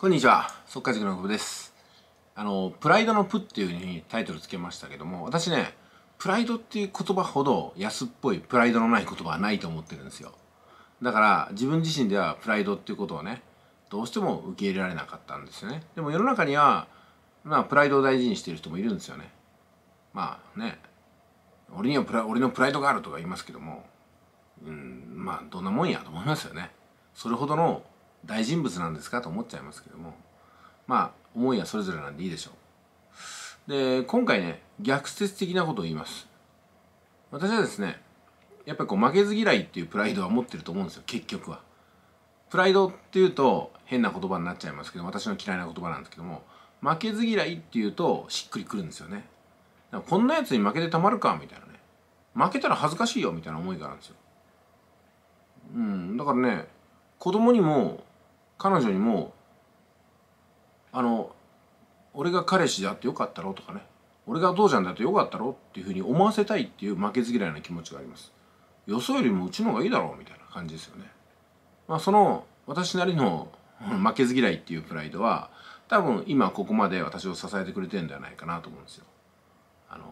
こんにちは速稼塾の久保ですあの「プライドのプ」っていう風にタイトルつけましたけども私ねプライドっていう言葉ほど安っぽいプライドのない言葉はないと思ってるんですよだから自分自身ではプライドっていうことをねどうしても受け入れられなかったんですよねでも世の中にはまあプライドを大事にしてる人もいるんですよねまあね俺にはプラ俺のプライドがあるとか言いますけどもうんまあどんなもんやと思いますよねそれほどの大人物なんですかと思っちゃいますけどもまあ思いはそれぞれなんでいいでしょうで今回ね逆説的なことを言います私はですねやっぱりこう負けず嫌いっていうプライドは持ってると思うんですよ結局はプライドっていうと変な言葉になっちゃいますけど私の嫌いな言葉なんですけども負けず嫌いっていうとしっくりくるんですよねこんなやつに負けてたまるかみたいなね負けたら恥ずかしいよみたいな思いがあるんですようんだからね子供にも彼女にもあの俺が彼氏であってよかったろとかね俺が父ちゃんだってよかったろっていうふうに思わせたいっていう負けず嫌いな気持ちがありますよそよりもうちの方がいいだろうみたいな感じですよねまあその私なりの 負けず嫌いっていうプライドは多分今ここまで私を支えてくれてるんではないかなと思うんですよあの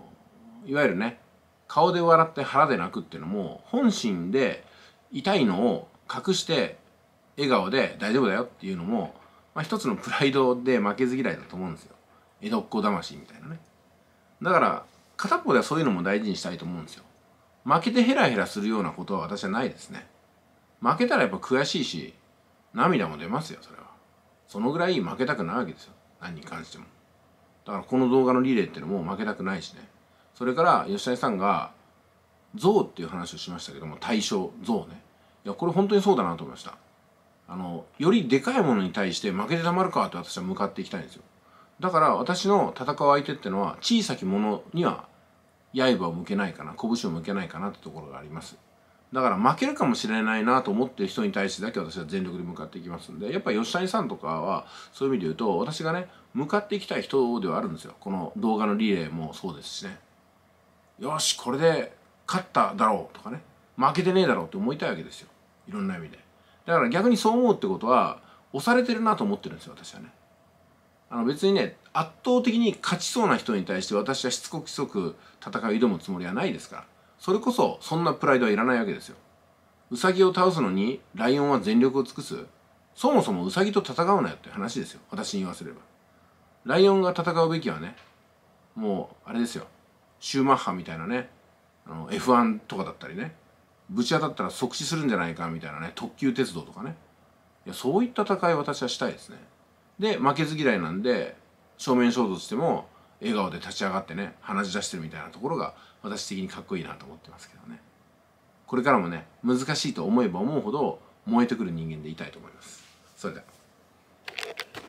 いわゆるね顔で笑って腹で泣くっていうのも本心で痛いのを隠して笑顔で大丈夫だよっていうのも、まあ、一つのプライドで負けず嫌いだと思うんですよ江戸っ子魂みたいなねだから片方ではそういうのも大事にしたいと思うんですよ負けてヘラヘラするようなことは私はないですね負けたらやっぱ悔しいし涙も出ますよそれはそのぐらい負けたくないわけですよ何に関してもだからこの動画のリレーっていうのも負けたくないしねそれから吉谷さんが象っていう話をしましたけども対象象ねいやこれ本当にそうだなと思いましたあのよりでかいものに対して負けてたまるかって私は向かっていきたいんですよだから私の戦う相手ってのは小さきものには刃を向けないかな拳を向けないかなってところがありますだから負けるかもしれないなと思ってる人に対してだけ私は全力で向かっていきますんでやっぱ吉谷さんとかはそういう意味で言うと私がね向かっていきたい人ではあるんですよこの動画のリレーもそうですしねよしこれで勝っただろうとかね負けてねえだろうって思いたいわけですよいろんな意味でだから逆にそう思うってことは押されてるなと思ってるんですよ私はね。あの別にね圧倒的に勝ちそうな人に対して私はしつこくしつこく戦い挑むつもりはないですからそれこそそんなプライドはいらないわけですよ。ウサギを倒すのにライオンは全力を尽くすそもそもウサギと戦うなよって話ですよ私に言わせれば。ライオンが戦うべきはねもうあれですよシューマッハみたいなねあの F1 とかだったりねぶち当たったら即死するんじゃないかみたいなね特急鉄道とかねいやそういった戦い私はしたいですねで負けず嫌いなんで正面衝突しても笑顔で立ち上がってね鼻血出してるみたいなところが私的にかっこいいなと思ってますけどねこれからもね難しいと思えば思うほど燃えてくる人間でいたいと思いますそれでは